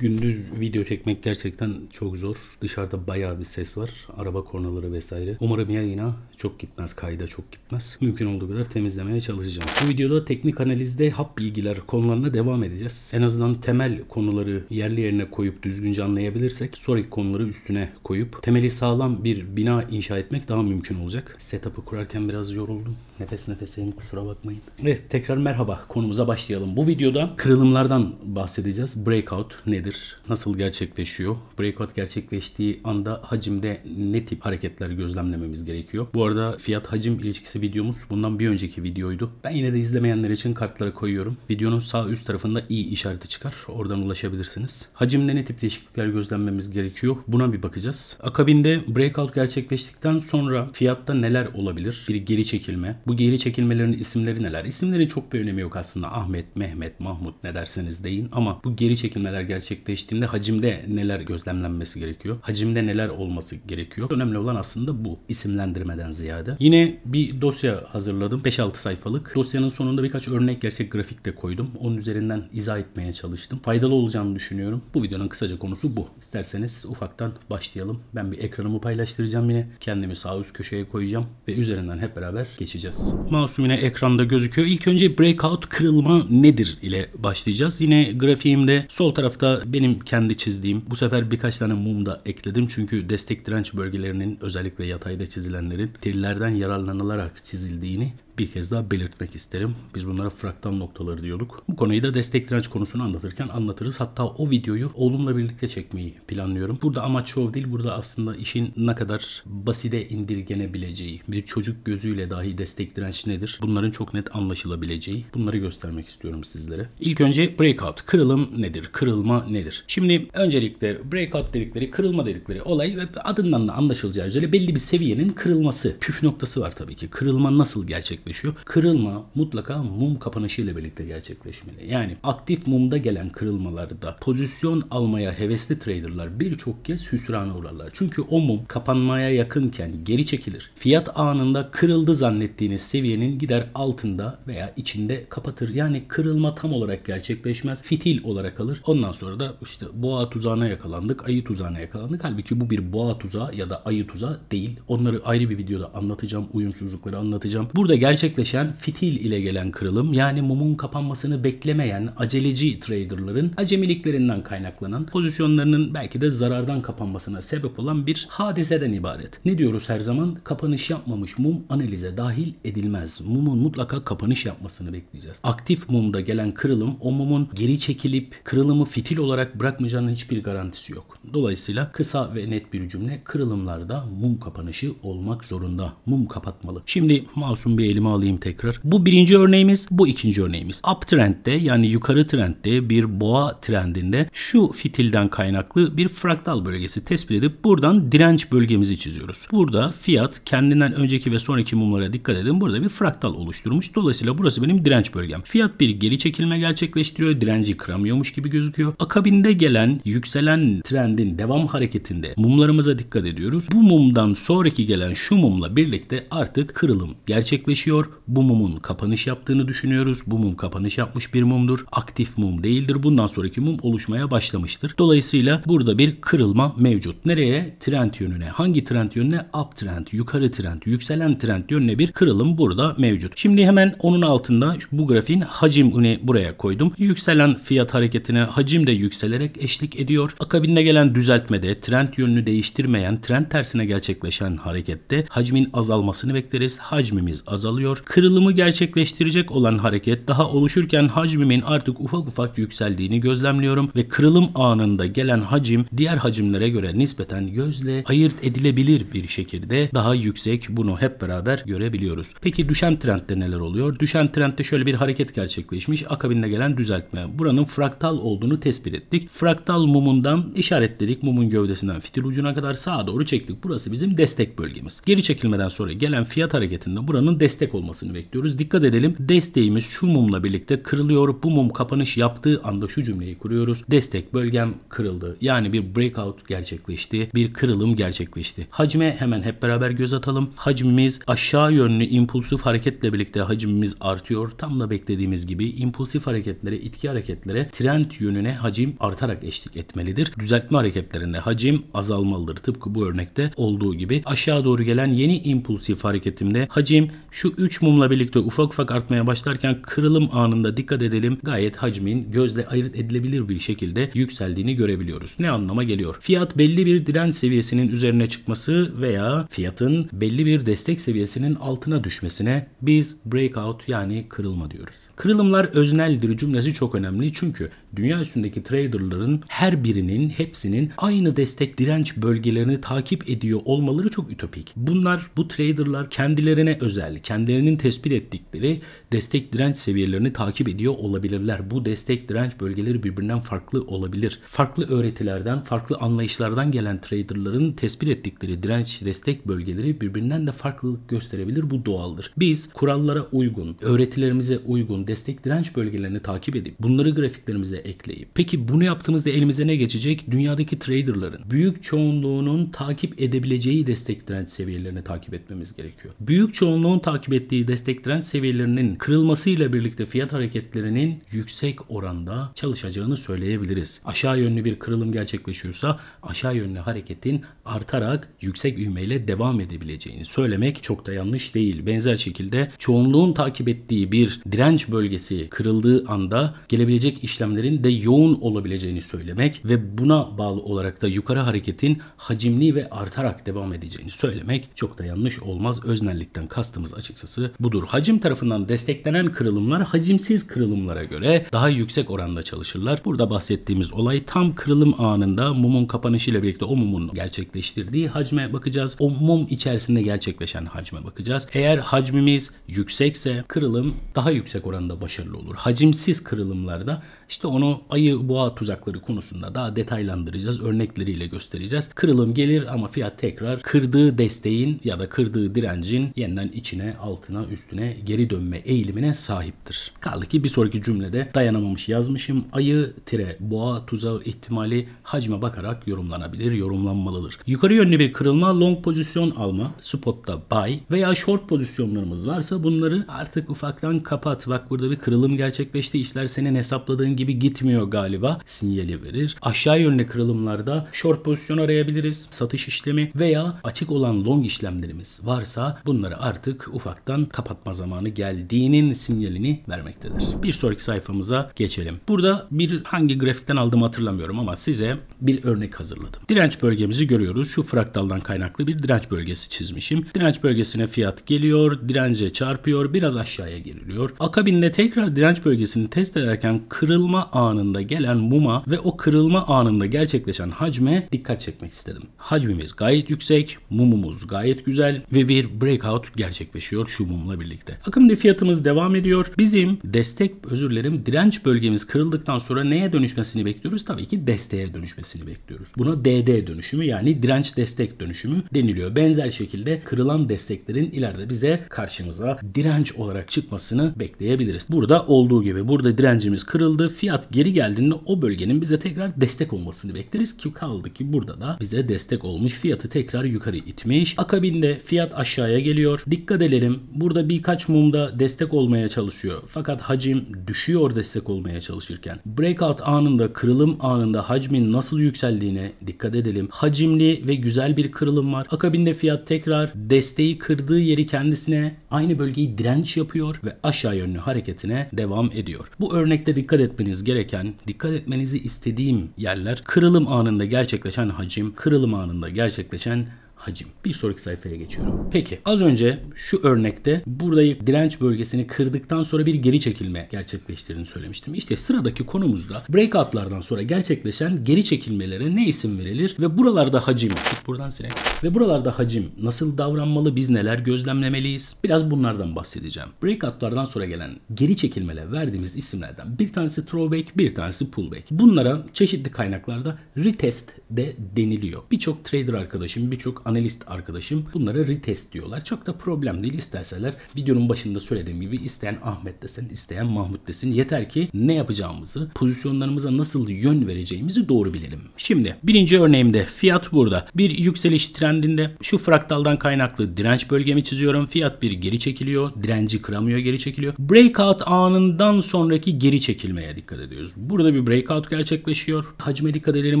Gündüz video çekmek gerçekten çok zor. Dışarıda bayağı bir ses var. Araba kornaları vesaire. Umarım yayına çok gitmez. Kayda çok gitmez. Mümkün olduğu kadar temizlemeye çalışacağım. Bu videoda teknik analizde hap bilgiler konularına devam edeceğiz. En azından temel konuları yerli yerine koyup düzgünce anlayabilirsek sonraki konuları üstüne koyup temeli sağlam bir bina inşa etmek daha mümkün olacak. Setup'ı kurarken biraz yoruldum. Nefes nefeseyim kusura bakmayın. Evet tekrar merhaba konumuza başlayalım. Bu videoda kırılımlardan bahsedeceğiz. Breakout nedir? nedir? Nasıl gerçekleşiyor? Breakout gerçekleştiği anda hacimde ne tip hareketler gözlemlememiz gerekiyor? Bu arada fiyat hacim ilişkisi videomuz bundan bir önceki videoydu. Ben yine de izlemeyenler için kartlara koyuyorum. Videonun sağ üst tarafında i işareti çıkar. Oradan ulaşabilirsiniz. Hacimde ne tip değişiklikler gözlemlememiz gerekiyor? Buna bir bakacağız. Akabinde breakout gerçekleştikten sonra fiyatta neler olabilir? Bir geri çekilme. Bu geri çekilmelerin isimleri neler? İsimlerin çok bir önemi yok aslında. Ahmet, Mehmet, Mahmut ne derseniz deyin ama bu geri çekilmeler gerçek gerçekleştiğinde hacimde neler gözlemlenmesi gerekiyor? Hacimde neler olması gerekiyor? Önemli olan aslında bu isimlendirmeden ziyade. Yine bir dosya hazırladım. 5-6 sayfalık. Dosyanın sonunda birkaç örnek gerçek grafik de koydum. Onun üzerinden izah etmeye çalıştım. Faydalı olacağını düşünüyorum. Bu videonun kısaca konusu bu. İsterseniz ufaktan başlayalım. Ben bir ekranımı paylaştıracağım yine. Kendimi sağ üst köşeye koyacağım ve üzerinden hep beraber geçeceğiz. Masum yine ekranda gözüküyor. İlk önce breakout kırılma nedir ile başlayacağız. Yine grafiğimde sol tarafta benim kendi çizdiğim bu sefer birkaç tane mum da ekledim. Çünkü destek direnç bölgelerinin özellikle yatayda çizilenlerin tellerden yararlanılarak çizildiğini bir kez daha belirtmek isterim. Biz bunlara fraktal noktaları diyorduk. Bu konuyu da destek direnç konusunu anlatırken anlatırız. Hatta o videoyu oğlumla birlikte çekmeyi planlıyorum. Burada amaç şov değil. Burada aslında işin ne kadar basite indirgenebileceği, bir çocuk gözüyle dahi destek direnç nedir? Bunların çok net anlaşılabileceği. Bunları göstermek istiyorum sizlere. İlk önce breakout. Kırılım nedir? Kırılma nedir? Şimdi öncelikle breakout dedikleri, kırılma dedikleri olay ve adından da anlaşılacağı üzere belli bir seviyenin kırılması. Püf noktası var tabii ki. Kırılma nasıl gerçek gerçekleşiyor. Kırılma mutlaka mum kapanışı ile birlikte gerçekleşmeli. Yani aktif mumda gelen kırılmalarda pozisyon almaya hevesli traderlar birçok kez hüsrana uğrarlar. Çünkü o mum kapanmaya yakınken geri çekilir. Fiyat anında kırıldı zannettiğiniz seviyenin gider altında veya içinde kapatır. Yani kırılma tam olarak gerçekleşmez. Fitil olarak kalır. Ondan sonra da işte boğa tuzağına yakalandık, ayı tuzağına yakalandık. Halbuki bu bir boğa tuzağı ya da ayı tuzağı değil. Onları ayrı bir videoda anlatacağım. Uyumsuzlukları anlatacağım. Burada gel gerçekleşen fitil ile gelen kırılım yani mumun kapanmasını beklemeyen aceleci traderların acemiliklerinden kaynaklanan pozisyonlarının belki de zarardan kapanmasına sebep olan bir hadiseden ibaret. Ne diyoruz her zaman? Kapanış yapmamış mum analize dahil edilmez. Mumun mutlaka kapanış yapmasını bekleyeceğiz. Aktif mumda gelen kırılım o mumun geri çekilip kırılımı fitil olarak bırakmayacağının hiçbir garantisi yok. Dolayısıyla kısa ve net bir cümle kırılımlarda mum kapanışı olmak zorunda. Mum kapatmalı. Şimdi masum bir elim elime alayım tekrar. Bu birinci örneğimiz, bu ikinci örneğimiz. Uptrend'de yani yukarı trendde bir boğa trendinde şu fitilden kaynaklı bir fraktal bölgesi tespit edip buradan direnç bölgemizi çiziyoruz. Burada fiyat kendinden önceki ve sonraki mumlara dikkat edin. Burada bir fraktal oluşturmuş. Dolayısıyla burası benim direnç bölgem. Fiyat bir geri çekilme gerçekleştiriyor. Direnci kıramıyormuş gibi gözüküyor. Akabinde gelen yükselen trendin devam hareketinde mumlarımıza dikkat ediyoruz. Bu mumdan sonraki gelen şu mumla birlikte artık kırılım gerçekleşiyor oluşuyor. Bu mumun kapanış yaptığını düşünüyoruz. Bu mum kapanış yapmış bir mumdur. Aktif mum değildir. Bundan sonraki mum oluşmaya başlamıştır. Dolayısıyla burada bir kırılma mevcut. Nereye? Trend yönüne. Hangi trend yönüne? Uptrend, yukarı trend, yükselen trend yönüne bir kırılım burada mevcut. Şimdi hemen onun altında bu grafiğin hacimini buraya koydum. Yükselen fiyat hareketine hacim de yükselerek eşlik ediyor. Akabinde gelen düzeltmede trend yönünü değiştirmeyen, trend tersine gerçekleşen harekette hacmin azalmasını bekleriz. Hacmimiz azalıyor yapılıyor. Kırılımı gerçekleştirecek olan hareket daha oluşurken hacmimin artık ufak ufak yükseldiğini gözlemliyorum ve kırılım anında gelen hacim diğer hacimlere göre nispeten gözle ayırt edilebilir bir şekilde daha yüksek. Bunu hep beraber görebiliyoruz. Peki düşen trendde neler oluyor? Düşen trendde şöyle bir hareket gerçekleşmiş. Akabinde gelen düzeltme. Buranın fraktal olduğunu tespit ettik. Fraktal mumundan işaretledik. Mumun gövdesinden fitil ucuna kadar sağa doğru çektik. Burası bizim destek bölgemiz. Geri çekilmeden sonra gelen fiyat hareketinde buranın destek yüksek olmasını bekliyoruz. Dikkat edelim desteğimiz şu mumla birlikte kırılıyor. Bu mum kapanış yaptığı anda şu cümleyi kuruyoruz. Destek bölgem kırıldı. Yani bir breakout gerçekleşti. Bir kırılım gerçekleşti. Hacme hemen hep beraber göz atalım. Hacmimiz aşağı yönlü impulsif hareketle birlikte hacmimiz artıyor. Tam da beklediğimiz gibi impulsif hareketlere, itki hareketlere trend yönüne hacim artarak eşlik etmelidir. Düzeltme hareketlerinde hacim azalmalıdır. Tıpkı bu örnekte olduğu gibi aşağı doğru gelen yeni impulsif hareketimde hacim şu 3 mumla birlikte ufak ufak artmaya başlarken kırılım anında dikkat edelim gayet hacmin gözle ayırt edilebilir bir şekilde yükseldiğini görebiliyoruz. Ne anlama geliyor? Fiyat belli bir direnç seviyesinin üzerine çıkması veya fiyatın belli bir destek seviyesinin altına düşmesine biz breakout yani kırılma diyoruz. Kırılımlar özneldir cümlesi çok önemli çünkü dünya üstündeki traderların her birinin hepsinin aynı destek direnç bölgelerini takip ediyor olmaları çok ütopik. Bunlar bu traderlar kendilerine özel, kendilerinin tespit ettikleri destek direnç seviyelerini takip ediyor olabilirler. Bu destek direnç bölgeleri birbirinden farklı olabilir. Farklı öğretilerden, farklı anlayışlardan gelen traderların tespit ettikleri direnç destek bölgeleri birbirinden de farklılık gösterebilir. Bu doğaldır. Biz kurallara uygun, öğretilerimize uygun destek direnç bölgelerini takip edip bunları grafiklerimize ekleyip. Peki bunu yaptığımızda elimize ne geçecek? Dünyadaki traderların büyük çoğunluğunun takip edebileceği destek direnç seviyelerini takip etmemiz gerekiyor. Büyük çoğunluğun takip ettiği destek direnç seviyelerinin kırılmasıyla birlikte fiyat hareketlerinin yüksek oranda çalışacağını söyleyebiliriz. Aşağı yönlü bir kırılım gerçekleşiyorsa aşağı yönlü hareketin artarak yüksek ivmeyle devam edebileceğini söylemek çok da yanlış değil. Benzer şekilde çoğunluğun takip ettiği bir direnç bölgesi kırıldığı anda gelebilecek işlemlerin hareketlerin de yoğun olabileceğini söylemek ve buna bağlı olarak da yukarı hareketin hacimli ve artarak devam edeceğini söylemek çok da yanlış olmaz. Öznellikten kastımız açıkçası budur. Hacim tarafından desteklenen kırılımlar hacimsiz kırılımlara göre daha yüksek oranda çalışırlar. Burada bahsettiğimiz olay tam kırılım anında mumun kapanışıyla birlikte o mumun gerçekleştirdiği hacme bakacağız. O mum içerisinde gerçekleşen hacme bakacağız. Eğer hacmimiz yüksekse kırılım daha yüksek oranda başarılı olur. Hacimsiz kırılımlarda işte onu ayı boğa tuzakları konusunda daha detaylandıracağız. Örnekleriyle göstereceğiz. Kırılım gelir ama fiyat tekrar kırdığı desteğin ya da kırdığı direncin yeniden içine, altına, üstüne geri dönme eğilimine sahiptir. Kaldı ki bir sonraki cümlede dayanamamış yazmışım. Ayı tire boğa tuzağı ihtimali hacme bakarak yorumlanabilir, yorumlanmalıdır. Yukarı yönlü bir kırılma long pozisyon alma, spotta buy veya short pozisyonlarımız varsa bunları artık ufaktan kapat. Bak burada bir kırılım gerçekleşti. İşler senin hesapladığın gibi gitmiyor galiba sinyali verir. Aşağı yönlü kırılımlarda short pozisyon arayabiliriz. Satış işlemi veya açık olan long işlemlerimiz varsa bunları artık ufaktan kapatma zamanı geldiğinin sinyalini vermektedir. Bir sonraki sayfamıza geçelim. Burada bir hangi grafikten aldım hatırlamıyorum ama size bir örnek hazırladım. Direnç bölgemizi görüyoruz. Şu fraktaldan kaynaklı bir direnç bölgesi çizmişim. Direnç bölgesine fiyat geliyor, dirence çarpıyor, biraz aşağıya geriliyor. Akabinde tekrar direnç bölgesini test ederken kırılma kırılma anında gelen muma ve o kırılma anında gerçekleşen hacme dikkat çekmek istedim. Hacmimiz gayet yüksek, mumumuz gayet güzel ve bir breakout gerçekleşiyor şu mumla birlikte. Akım fiyatımız devam ediyor. Bizim destek özür dilerim direnç bölgemiz kırıldıktan sonra neye dönüşmesini bekliyoruz? Tabii ki desteğe dönüşmesini bekliyoruz. Buna DD dönüşümü yani direnç destek dönüşümü deniliyor. Benzer şekilde kırılan desteklerin ileride bize karşımıza direnç olarak çıkmasını bekleyebiliriz. Burada olduğu gibi burada direncimiz kırıldı fiyat geri geldiğinde o bölgenin bize tekrar destek olmasını bekleriz ki kaldı ki burada da bize destek olmuş fiyatı tekrar yukarı itmiş. Akabinde fiyat aşağıya geliyor. Dikkat edelim burada birkaç mumda destek olmaya çalışıyor. Fakat hacim düşüyor destek olmaya çalışırken. Breakout anında kırılım anında hacmin nasıl yükseldiğine dikkat edelim. Hacimli ve güzel bir kırılım var. Akabinde fiyat tekrar desteği kırdığı yeri kendisine aynı bölgeyi direnç yapıyor ve aşağı yönlü hareketine devam ediyor. Bu örnekte dikkat etmeniz etmeniz gereken, dikkat etmenizi istediğim yerler kırılım anında gerçekleşen hacim, kırılım anında gerçekleşen hacim. Bir sonraki sayfaya geçiyorum. Peki az önce şu örnekte burayı direnç bölgesini kırdıktan sonra bir geri çekilme gerçekleştirdiğini söylemiştim. İşte sıradaki konumuzda breakoutlardan sonra gerçekleşen geri çekilmelere ne isim verilir ve buralarda hacim buradan sinek ve buralarda hacim nasıl davranmalı biz neler gözlemlemeliyiz biraz bunlardan bahsedeceğim. Breakoutlardan sonra gelen geri çekilmele verdiğimiz isimlerden bir tanesi throwback bir tanesi pullback. Bunlara çeşitli kaynaklarda retest de deniliyor. Birçok trader arkadaşım birçok analist arkadaşım. Bunlara retest diyorlar. Çok da problem değil. İsterseler videonun başında söylediğim gibi isteyen Ahmet desin, isteyen Mahmut desin. Yeter ki ne yapacağımızı, pozisyonlarımıza nasıl yön vereceğimizi doğru bilelim. Şimdi birinci örneğimde fiyat burada. Bir yükseliş trendinde şu fraktaldan kaynaklı direnç bölgemi çiziyorum. Fiyat bir geri çekiliyor. Direnci kıramıyor geri çekiliyor. Breakout anından sonraki geri çekilmeye dikkat ediyoruz. Burada bir breakout gerçekleşiyor. Hacme dikkat edelim.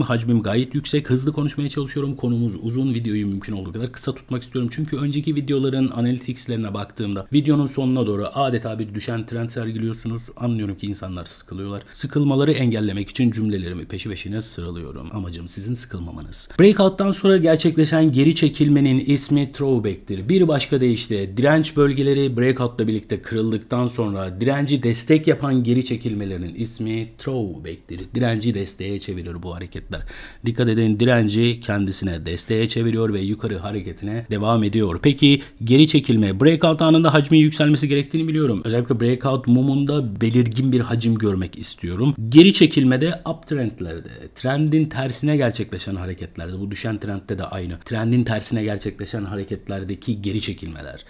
Hacmim gayet yüksek. Hızlı konuşmaya çalışıyorum. Konumuz uzun. Videoyu mümkün olduğu kadar kısa tutmak istiyorum. Çünkü önceki videoların analytics'lerine baktığımda videonun sonuna doğru adeta bir düşen trend sergiliyorsunuz. Anlıyorum ki insanlar sıkılıyorlar. Sıkılmaları engellemek için cümlelerimi peşi peşine sıralıyorum. Amacım sizin sıkılmamanız. Breakout'tan sonra gerçekleşen geri çekilmenin ismi throwback'tir. Bir başka deyişle direnç bölgeleri breakout'la birlikte kırıldıktan sonra direnci destek yapan geri çekilmelerin ismi throwback'tir. Direnci desteğe çevirir bu hareketler. Dikkat edin direnci kendisine desteğe çeviriyor ve yukarı hareketine devam ediyor. Peki geri çekilme breakout anında hacmin yükselmesi gerektiğini biliyorum. Özellikle breakout mumunda belirgin bir hacim görmek istiyorum. Geri çekilmede uptrendlerde, trendin tersine gerçekleşen hareketlerde, bu düşen trendde de aynı. Trendin tersine gerçekleşen hareketlerdeki geri çekilmeler.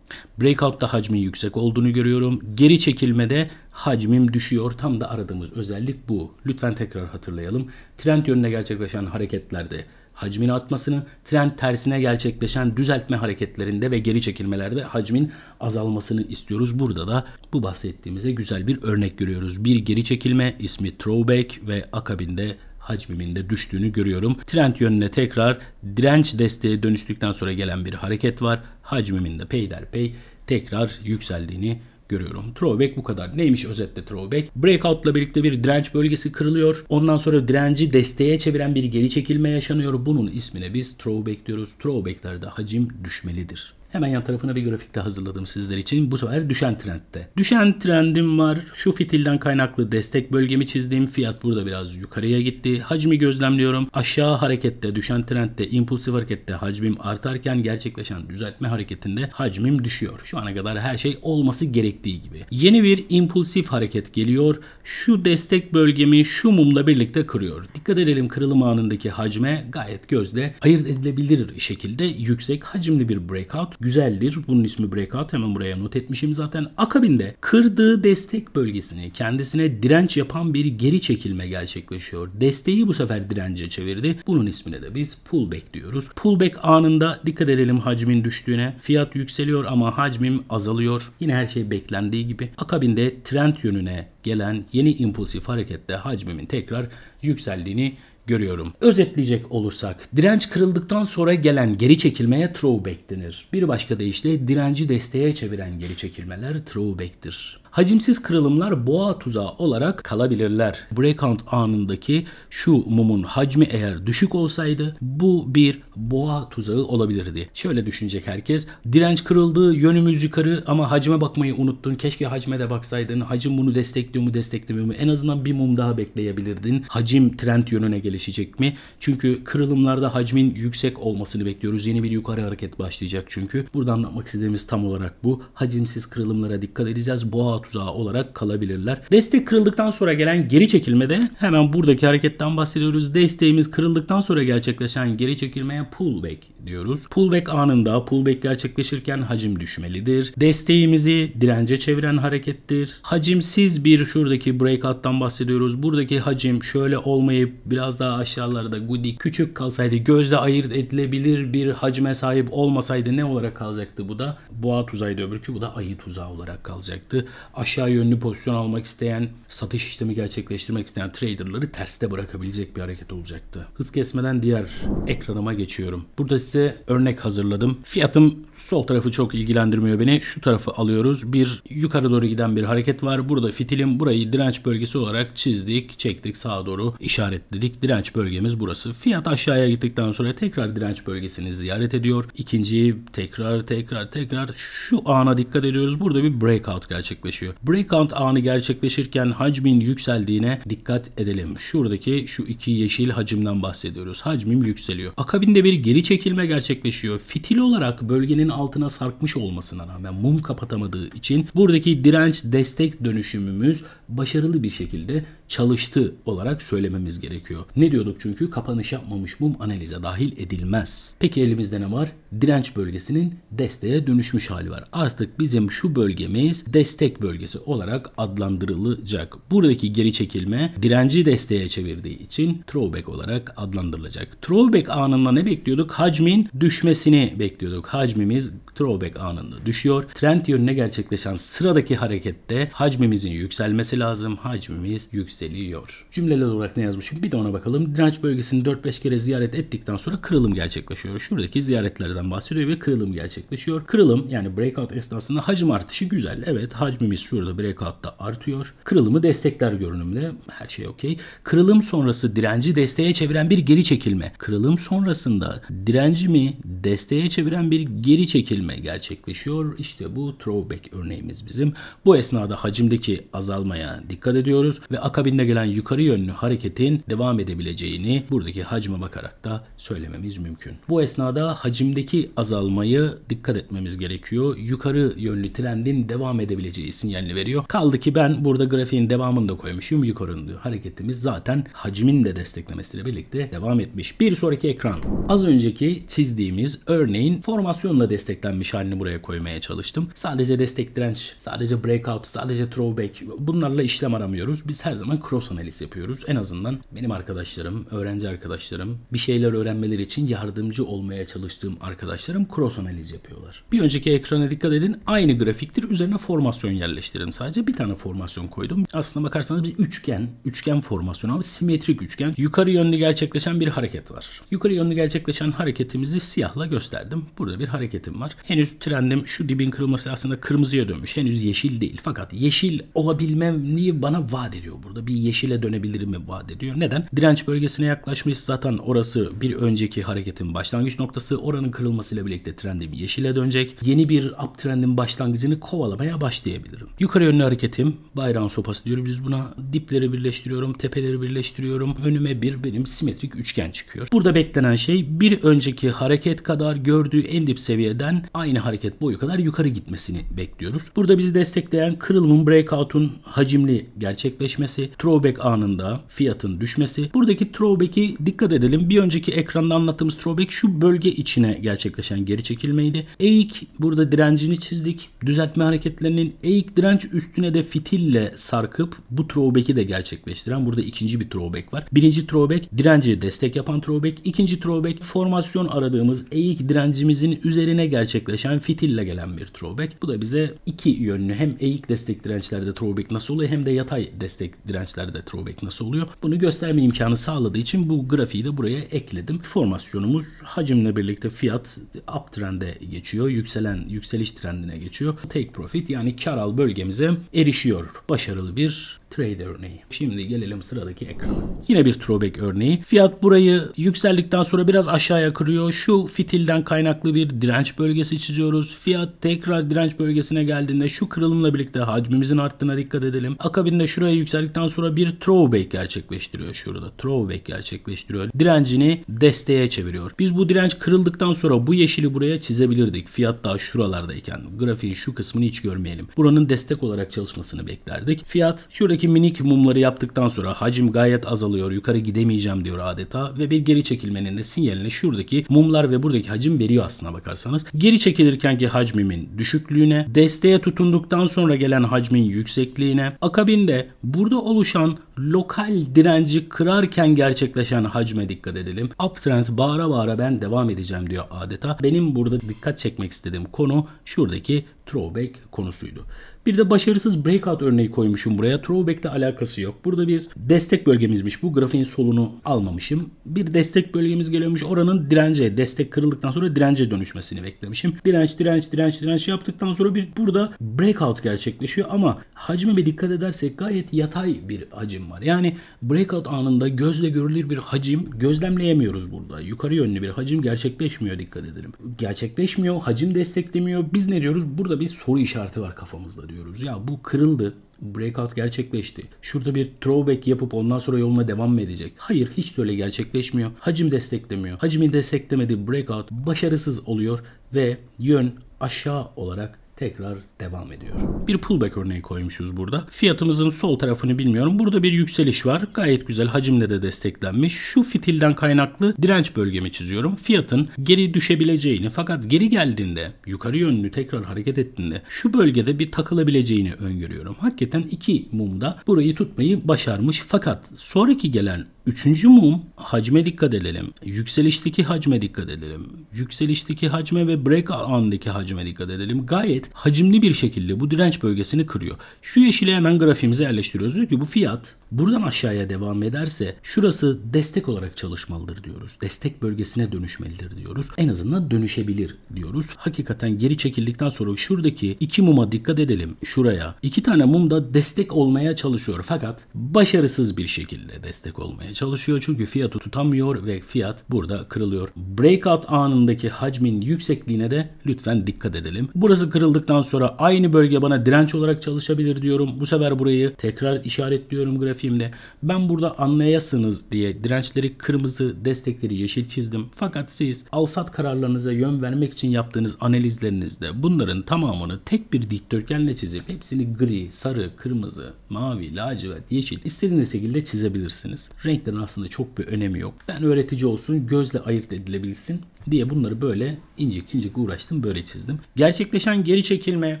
Breakout'ta hacmin yüksek olduğunu görüyorum. Geri çekilmede hacmim düşüyor. Tam da aradığımız özellik bu. Lütfen tekrar hatırlayalım. Trend yönüne gerçekleşen hareketlerde hacmin artmasını, trend tersine gerçekleşen düzeltme hareketlerinde ve geri çekilmelerde hacmin azalmasını istiyoruz. Burada da bu bahsettiğimize güzel bir örnek görüyoruz. Bir geri çekilme ismi throwback ve akabinde hacmiminde düştüğünü görüyorum. Trend yönüne tekrar direnç desteğe dönüştükten sonra gelen bir hareket var. Hacmiminde peyderpey tekrar yükseldiğini görüyorum. Throwback bu kadar. Neymiş özetle throwback? Breakout'la birlikte bir direnç bölgesi kırılıyor. Ondan sonra direnci desteğe çeviren bir geri çekilme yaşanıyor. Bunun ismine biz throwback diyoruz. Throwback'lerde hacim düşmelidir. Hemen yan tarafına bir grafik de hazırladım sizler için. Bu sefer düşen trendte. Düşen trendim var. Şu fitilden kaynaklı destek bölgemi çizdiğim Fiyat burada biraz yukarıya gitti. Hacmi gözlemliyorum. Aşağı harekette, düşen trendte impulsif harekette hacmim artarken gerçekleşen düzeltme hareketinde hacmim düşüyor. Şu ana kadar her şey olması gerektiği gibi. Yeni bir impulsif hareket geliyor. Şu destek bölgemi şu mumla birlikte kırıyor. Dikkat edelim kırılım anındaki hacme gayet gözle ayırt edilebilir şekilde yüksek hacimli bir breakout güzeldir. Bunun ismi breakout hemen buraya not etmişim zaten. Akabinde kırdığı destek bölgesini kendisine direnç yapan bir geri çekilme gerçekleşiyor. Desteği bu sefer dirence çevirdi. Bunun ismine de biz pullback diyoruz. Pullback anında dikkat edelim hacmin düştüğüne. Fiyat yükseliyor ama hacmim azalıyor. Yine her şey beklendiği gibi. Akabinde trend yönüne gelen yeni impulsif harekette hacmimin tekrar yükseldiğini görüyorum. Özetleyecek olursak direnç kırıldıktan sonra gelen geri çekilmeye throwback denir. Bir başka deyişle direnci desteğe çeviren geri çekilmeler throwback'tir. Hacimsiz kırılımlar boğa tuzağı olarak kalabilirler. Breakout anındaki şu mumun hacmi eğer düşük olsaydı bu bir boğa tuzağı olabilirdi. Şöyle düşünecek herkes. Direnç kırıldı, yönümüz yukarı ama hacme bakmayı unuttun. Keşke hacme de baksaydın. Hacim bunu destekliyor mu desteklemiyor mu? En azından bir mum daha bekleyebilirdin. Hacim trend yönüne gelişecek mi? Çünkü kırılımlarda hacmin yüksek olmasını bekliyoruz. Yeni bir yukarı hareket başlayacak çünkü. Burada anlatmak istediğimiz tam olarak bu. Hacimsiz kırılımlara dikkat edeceğiz. Boğa tuzağı olarak kalabilirler. Destek kırıldıktan sonra gelen geri çekilmede hemen buradaki hareketten bahsediyoruz. Desteğimiz kırıldıktan sonra gerçekleşen geri çekilmeye pullback diyoruz. Pullback anında pullback gerçekleşirken hacim düşmelidir. Desteğimizi dirence çeviren harekettir. Hacimsiz bir şuradaki breakout'tan bahsediyoruz. Buradaki hacim şöyle olmayıp biraz daha aşağılarda goody küçük kalsaydı gözle ayırt edilebilir bir hacme sahip olmasaydı ne olarak kalacaktı bu da? Boğa tuzağıydı öbürkü bu da ayı tuzağı olarak kalacaktı aşağı yönlü pozisyon almak isteyen, satış işlemi gerçekleştirmek isteyen traderları terste bırakabilecek bir hareket olacaktı. Hız kesmeden diğer ekranıma geçiyorum. Burada size örnek hazırladım. Fiyatım sol tarafı çok ilgilendirmiyor beni. Şu tarafı alıyoruz. Bir yukarı doğru giden bir hareket var. Burada fitilim burayı direnç bölgesi olarak çizdik, çektik sağa doğru işaretledik. Direnç bölgemiz burası. Fiyat aşağıya gittikten sonra tekrar direnç bölgesini ziyaret ediyor. İkinciyi tekrar tekrar tekrar şu ana dikkat ediyoruz. Burada bir breakout gerçekleşiyor gerçekleşiyor. Breakout anı gerçekleşirken hacmin yükseldiğine dikkat edelim. Şuradaki şu iki yeşil hacimden bahsediyoruz. Hacmim yükseliyor. Akabinde bir geri çekilme gerçekleşiyor. Fitil olarak bölgenin altına sarkmış olmasına rağmen mum kapatamadığı için buradaki direnç destek dönüşümümüz başarılı bir şekilde çalıştı olarak söylememiz gerekiyor. Ne diyorduk çünkü kapanış yapmamış mum analize dahil edilmez. Peki elimizde ne var? Direnç bölgesinin desteğe dönüşmüş hali var. Artık bizim şu bölgemiz destek bölgesi olarak adlandırılacak. Buradaki geri çekilme direnci desteğe çevirdiği için throwback olarak adlandırılacak. Throwback anında ne bekliyorduk? Hacmin düşmesini bekliyorduk. Hacmimiz throwback anında düşüyor. Trend yönüne gerçekleşen sıradaki harekette hacmimizin yükselmesi lazım. Hacmimiz yüksel yükseliyor. Cümleler olarak ne yazmışım bir de ona bakalım. Direnç bölgesini 4-5 kere ziyaret ettikten sonra kırılım gerçekleşiyor. Şuradaki ziyaretlerden bahsediyor ve kırılım gerçekleşiyor. Kırılım yani breakout esnasında hacim artışı güzel. Evet hacmimiz şurada breakout'ta artıyor. Kırılımı destekler görünümde. Her şey okey. Kırılım sonrası direnci desteğe çeviren bir geri çekilme. Kırılım sonrasında direnci mi desteğe çeviren bir geri çekilme gerçekleşiyor. İşte bu throwback örneğimiz bizim. Bu esnada hacimdeki azalmaya dikkat ediyoruz ve akabinde akabinde gelen yukarı yönlü hareketin devam edebileceğini buradaki hacme bakarak da söylememiz mümkün. Bu esnada hacimdeki azalmayı dikkat etmemiz gerekiyor. Yukarı yönlü trendin devam edebileceği sinyalini veriyor. Kaldı ki ben burada grafiğin devamını da koymuşum. Yukarı yönlü hareketimiz zaten hacmin de desteklemesiyle birlikte devam etmiş. Bir sonraki ekran. Az önceki çizdiğimiz örneğin formasyonla desteklenmiş halini buraya koymaya çalıştım. Sadece destek direnç, sadece breakout, sadece throwback bunlarla işlem aramıyoruz. Biz her zaman zaman cross analiz yapıyoruz. En azından benim arkadaşlarım, öğrenci arkadaşlarım, bir şeyler öğrenmeleri için yardımcı olmaya çalıştığım arkadaşlarım cross analiz yapıyorlar. Bir önceki ekrana dikkat edin. Aynı grafiktir. Üzerine formasyon yerleştirdim sadece. Bir tane formasyon koydum. Aslında bakarsanız bir üçgen, üçgen formasyonu ama simetrik üçgen. Yukarı yönlü gerçekleşen bir hareket var. Yukarı yönlü gerçekleşen hareketimizi siyahla gösterdim. Burada bir hareketim var. Henüz trendim şu dibin kırılması aslında kırmızıya dönmüş. Henüz yeşil değil. Fakat yeşil olabilmemliği bana vaat ediyor burada aslında bir yeşile dönebilir mi vaat ediyor. Neden? Direnç bölgesine yaklaşmış zaten orası bir önceki hareketin başlangıç noktası. Oranın kırılmasıyla birlikte trendim yeşile dönecek. Yeni bir uptrendin başlangıcını kovalamaya başlayabilirim. Yukarı yönlü hareketim bayrağın sopası diyoruz biz buna. Dipleri birleştiriyorum, tepeleri birleştiriyorum. Önüme bir benim simetrik üçgen çıkıyor. Burada beklenen şey bir önceki hareket kadar gördüğü en dip seviyeden aynı hareket boyu kadar yukarı gitmesini bekliyoruz. Burada bizi destekleyen kırılımın breakout'un hacimli gerçekleşmesi, throwback anında fiyatın düşmesi. Buradaki throwback'i dikkat edelim. Bir önceki ekranda anlattığımız throwback şu bölge içine gerçekleşen geri çekilmeydi. Eğik burada direncini çizdik. Düzeltme hareketlerinin eğik direnç üstüne de fitille sarkıp bu throwback'i de gerçekleştiren burada ikinci bir throwback var. Birinci throwback direnci destek yapan throwback. ikinci throwback formasyon aradığımız eğik direncimizin üzerine gerçekleşen fitille gelen bir throwback. Bu da bize iki yönlü hem eğik destek dirençlerde throwback nasıl oluyor hem de yatay destek direnç Trençlerde throwback nasıl oluyor? Bunu gösterme imkanı sağladığı için bu grafiği de buraya ekledim. Formasyonumuz hacimle birlikte fiyat uptrend'e geçiyor. Yükselen yükseliş trendine geçiyor. Take profit yani kar al bölgemize erişiyor. Başarılı bir trade örneği. Şimdi gelelim sıradaki ekrana. Yine bir throwback örneği. Fiyat burayı yükseldikten sonra biraz aşağıya kırıyor. Şu fitilden kaynaklı bir direnç bölgesi çiziyoruz. Fiyat tekrar direnç bölgesine geldiğinde şu kırılımla birlikte hacmimizin arttığına dikkat edelim. Akabinde şuraya yükseldikten sonra bir throwback gerçekleştiriyor. Şurada throwback gerçekleştiriyor. Direncini desteğe çeviriyor. Biz bu direnç kırıldıktan sonra bu yeşili buraya çizebilirdik. Fiyat daha şuralardayken. Grafiğin şu kısmını hiç görmeyelim. Buranın destek olarak çalışmasını beklerdik. Fiyat şuradaki Ucundaki minik mumları yaptıktan sonra hacim gayet azalıyor yukarı gidemeyeceğim diyor adeta ve bir geri çekilmenin de sinyalini şuradaki mumlar ve buradaki hacim veriyor aslına bakarsanız. Geri çekilirkenki hacmimin düşüklüğüne, desteğe tutunduktan sonra gelen hacmin yüksekliğine, akabinde burada oluşan lokal direnci kırarken gerçekleşen hacme dikkat edelim. Uptrend bağıra bağıra ben devam edeceğim diyor adeta. Benim burada dikkat çekmek istediğim konu şuradaki throwback konusuydu. Bir de başarısız breakout örneği koymuşum buraya. Throwback'le alakası yok. Burada biz destek bölgemizmiş. Bu grafiğin solunu almamışım. Bir destek bölgemiz geliyormuş. Oranın dirence, destek kırıldıktan sonra dirence dönüşmesini beklemişim. Direnç, direnç, direnç, direnç yaptıktan sonra bir burada breakout gerçekleşiyor ama hacme bir dikkat edersek gayet yatay bir hacim hacim var. Yani breakout anında gözle görülür bir hacim gözlemleyemiyoruz burada. Yukarı yönlü bir hacim gerçekleşmiyor dikkat edelim. Gerçekleşmiyor, hacim desteklemiyor. Biz ne diyoruz? Burada bir soru işareti var kafamızda diyoruz. Ya bu kırıldı breakout gerçekleşti. Şurada bir throwback yapıp ondan sonra yoluna devam mı edecek? Hayır hiç de öyle gerçekleşmiyor. Hacim desteklemiyor. Hacmi desteklemedi breakout başarısız oluyor ve yön aşağı olarak tekrar devam ediyor. Bir pullback örneği koymuşuz burada. Fiyatımızın sol tarafını bilmiyorum. Burada bir yükseliş var. Gayet güzel hacimle de desteklenmiş. Şu fitilden kaynaklı direnç bölgemi çiziyorum. Fiyatın geri düşebileceğini fakat geri geldiğinde yukarı yönlü tekrar hareket ettiğinde şu bölgede bir takılabileceğini öngörüyorum. Hakikaten iki mumda burayı tutmayı başarmış fakat sonraki gelen Üçüncü mum hacme dikkat edelim. Yükselişteki hacme dikkat edelim. Yükselişteki hacme ve break anındaki hacme dikkat edelim. Gayet hacimli bir şekilde bu direnç bölgesini kırıyor. Şu yeşili hemen grafiğimize yerleştiriyoruz. Diyor ki bu fiyat buradan aşağıya devam ederse şurası destek olarak çalışmalıdır diyoruz. Destek bölgesine dönüşmelidir diyoruz. En azından dönüşebilir diyoruz. Hakikaten geri çekildikten sonra şuradaki iki muma dikkat edelim. Şuraya. iki tane mum da destek olmaya çalışıyor. Fakat başarısız bir şekilde destek olmaya çalışıyor. Çünkü fiyatı tutamıyor ve fiyat burada kırılıyor. Breakout anındaki hacmin yüksekliğine de lütfen dikkat edelim. Burası kırıldıktan sonra aynı bölge bana direnç olarak çalışabilir diyorum. Bu sefer burayı tekrar işaretliyorum grafiği grafiğimde ben burada anlayasınız diye dirençleri kırmızı, destekleri yeşil çizdim. Fakat siz alsat kararlarınıza yön vermek için yaptığınız analizlerinizde bunların tamamını tek bir dikdörtgenle çizip hepsini gri, sarı, kırmızı, mavi, lacivert, yeşil istediğiniz şekilde çizebilirsiniz. Renklerin aslında çok bir önemi yok. Ben öğretici olsun, gözle ayırt edilebilsin diye bunları böyle incik incik uğraştım böyle çizdim. Gerçekleşen geri çekilme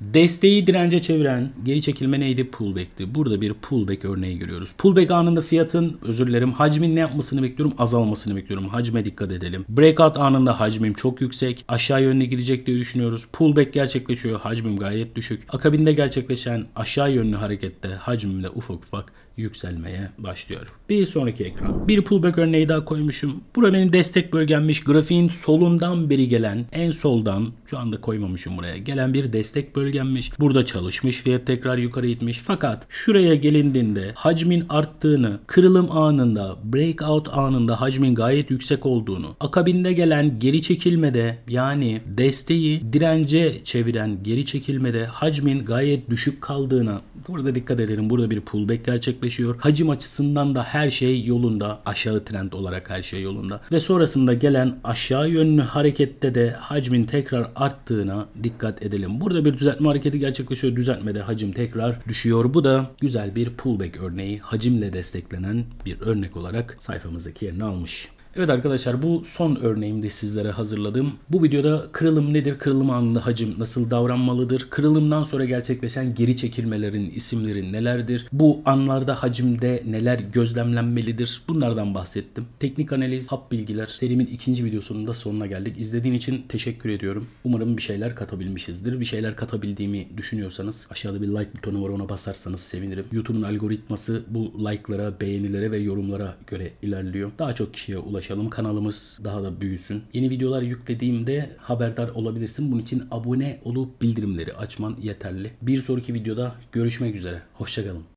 desteği dirence çeviren geri çekilme neydi? Pullback'ti. Burada bir pullback örneği görüyoruz. Pullback anında fiyatın özür dilerim hacmin ne yapmasını bekliyorum? Azalmasını bekliyorum. Hacme dikkat edelim. Breakout anında hacmim çok yüksek. Aşağı yönlü gidecek diye düşünüyoruz. Pullback gerçekleşiyor. Hacmim gayet düşük. Akabinde gerçekleşen aşağı yönlü harekette hacmimde ufak ufak yükselmeye başlıyor. Bir sonraki ekran. Bir pullback örneği daha koymuşum. Bura benim destek bölgemmiş. Grafiğin solundan biri gelen en soldan şu anda koymamışım buraya. Gelen bir destek bölgemmiş. Burada çalışmış. Fiyat tekrar yukarı gitmiş. Fakat şuraya gelindiğinde hacmin arttığını, kırılım anında, breakout anında hacmin gayet yüksek olduğunu, akabinde gelen geri çekilmede yani desteği dirence çeviren geri çekilmede hacmin gayet düşük kaldığına burada dikkat edelim. Burada bir pullback gerçek gerçekleşiyor. Hacim açısından da her şey yolunda. Aşağı trend olarak her şey yolunda. Ve sonrasında gelen aşağı yönlü harekette de hacmin tekrar arttığına dikkat edelim. Burada bir düzeltme hareketi gerçekleşiyor. Düzeltmede hacim tekrar düşüyor. Bu da güzel bir pullback örneği. Hacimle desteklenen bir örnek olarak sayfamızdaki yerini almış. Evet arkadaşlar bu son örneğimde sizlere hazırladığım. Bu videoda kırılım nedir, kırılım anında hacim nasıl davranmalıdır, kırılımdan sonra gerçekleşen geri çekilmelerin isimleri nelerdir, bu anlarda hacimde neler gözlemlenmelidir bunlardan bahsettim. Teknik analiz, hap bilgiler serimin ikinci videosunun da sonuna geldik. İzlediğin için teşekkür ediyorum. Umarım bir şeyler katabilmişizdir. Bir şeyler katabildiğimi düşünüyorsanız aşağıda bir like butonu var ona basarsanız sevinirim. YouTube'un algoritması bu like'lara, beğenilere ve yorumlara göre ilerliyor. Daha çok kişiye ulaşabilirsiniz paylaşalım. Kanalımız daha da büyüsün. Yeni videolar yüklediğimde haberdar olabilirsin. Bunun için abone olup bildirimleri açman yeterli. Bir sonraki videoda görüşmek üzere. Hoşçakalın.